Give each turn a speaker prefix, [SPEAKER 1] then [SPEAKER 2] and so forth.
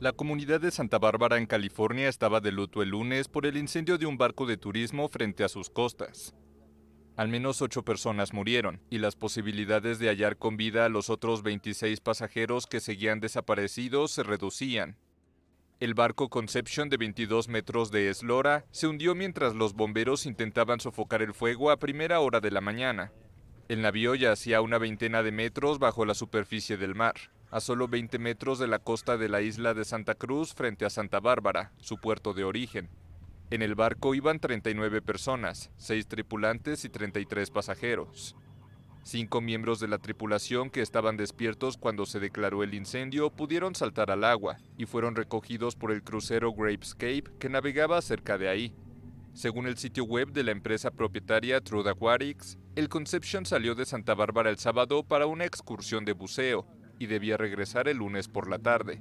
[SPEAKER 1] La comunidad de Santa Bárbara en California estaba de luto el lunes por el incendio de un barco de turismo frente a sus costas. Al menos ocho personas murieron y las posibilidades de hallar con vida a los otros 26 pasajeros que seguían desaparecidos se reducían. El barco Conception de 22 metros de eslora se hundió mientras los bomberos intentaban sofocar el fuego a primera hora de la mañana. El navío ya hacía una veintena de metros bajo la superficie del mar a solo 20 metros de la costa de la isla de Santa Cruz frente a Santa Bárbara, su puerto de origen. En el barco iban 39 personas, seis tripulantes y 33 pasajeros. Cinco miembros de la tripulación que estaban despiertos cuando se declaró el incendio pudieron saltar al agua y fueron recogidos por el crucero Gravescape que navegaba cerca de ahí. Según el sitio web de la empresa propietaria Trude el Conception salió de Santa Bárbara el sábado para una excursión de buceo, y debía regresar el lunes por la tarde.